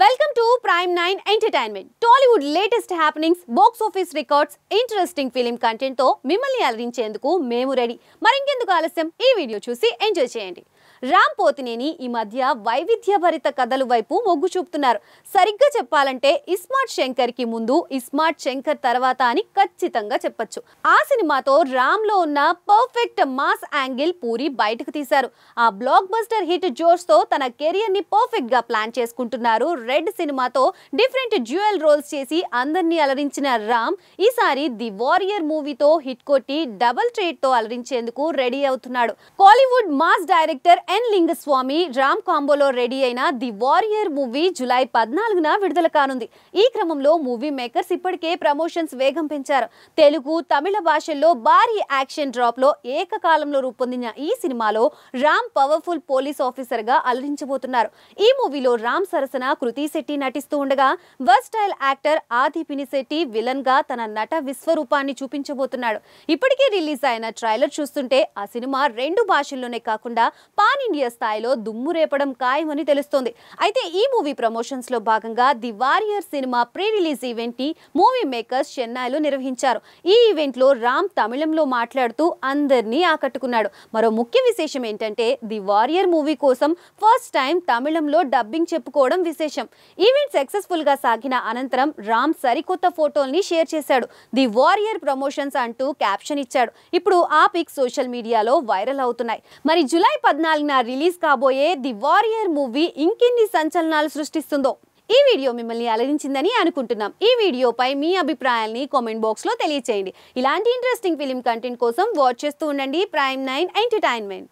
welcome to prime nine entertainment Tollywood latest happenings box office records interesting film కంటెంట్తో మిమ్మల్ని అలరించేందుకు మేము ready మరింకెందుకు ఆలస్యం ఈ వీడియో చూసి ఎంజాయ్ చేయండి రామ్ పోతినేని ఈ మధ్య వైవిధ్యభరిత కథలు వైపు మొగ్గు చూపుతున్నారు సరిగ్గా చెప్పాలంటే ఇస్మార్ట్ కి ముందు ఇస్మార్ట్ శంకర్ తర్వాత అని ఖచ్చితంగా చెప్పొచ్చు ఆ సినిమాతో రామ్లో ఉన్న పర్ఫెక్ట్ మాస్ యాంగిల్ పూరి బయటకు తీశారు ఆ బ్లాక్ బస్టర్ హిట్ జోష్ తో తన కెరియర్ని పర్ఫెక్ట్గా ప్లాన్ చేసుకుంటున్నారు రెడ్ సినిమాతో డిఫరెంట్ డ్యూయల్ రోల్స్ చేసి అందరినీ అలరించిన రామ్ ఈసారి ది వారియర్ మూవీతో హిట్ కొట్టి డబల్ తో అలరించేందుకు రెడీ అవుతున్నాడు Kollywood mass director N Lingusamy Ram కాంబోలో రెడీ అయిన ది వారియర్ మూవీ జులై పద్నాలుగున విడుదల కానుంది ఈ క్రమంలో మూవీ మేకర్స్ ఇప్పటికే ప్రమోషన్స్ వేగం పెంచారు తెలుగు తమిళ భాషల్లో భారీ యాక్షన్ డ్రాప్ లో ఏకకాలంలో రూపొందిన ఈ సినిమాలో రామ్ పవర్ఫుల్ పోలీస్ ఆఫీసర్ గా అలరించబోతున్నారు ఈ మూవీలో రామ్ సరసన శృతి శెట్టి నటిస్తూ ఉండగా వర్స్టైల్ యాక్టర్ ఆది పినిశెట్టి విలన్ గా తన నట విశ్వరూపాన్ని చూపించబోతున్నాడు ఇప్పటికే రిలీజ్ అయిన ట్రైలర్ చూస్తుంటే ఆ సినిమా రెండు భాషల్లోనే కాకుండా పాన్ ఇండియా స్థాయిలో దుమ్ము రేపడం ఖాయమని తెలుస్తోంది అయితే ఈ మూవీ ప్రమోషన్స్ లో భాగంగా ది వారియర్ సినిమా ప్రీ రిలీజ్ ఈవెంట్ ని మూవీ మేకర్స్ చెన్నైలో నిర్వహించారు ఈ ఈవెంట్ లో రామ్ తమిళంలో మాట్లాడుతూ అందరినీ ఆకట్టుకున్నాడు మరో ముఖ్య విశేషం ఏంటంటే ది వారియర్ మూవీ కోసం ఫస్ట్ టైం తమిళంలో డబ్బింగ్ చెప్పుకోవడం విశేషం విశేషం ఈవెంట్ సక్సెస్ఫుల్ గా సాగిన అనంతరం రామ్ సరికొత్త ఫోటోల్ని షేర్ చేశాడు ది వారియర్ ప్రమోషన్స్ అంటూ క్యాప్షన్ ఇచ్చాడు ఇప్పుడు ఆ పిక్ సోషల్ మీడియాలో వైరల్ అవుతున్నాయి మరి జులై పద్నాలుగున రిలీజ్ కాబోయే ది వారియర్ మూవీ ఇంకెన్ని సంచలనాలు సృష్టిస్తుందో ఈ వీడియో మిమ్మల్ని అలరించిందని అనుకుంటున్నాం ఈ వీడియోపై మీ అభిప్రాయాల్ని కామెంట్ బాక్స్లో తెలియచేయండి ఇలాంటి ఇంట్రెస్టింగ్ ఫిలిం కంటెంట్ కోసం వాచ్ చేస్తూ ఉండండి ప్రైమ్ నైన్ ఎంటర్టైన్మెంట్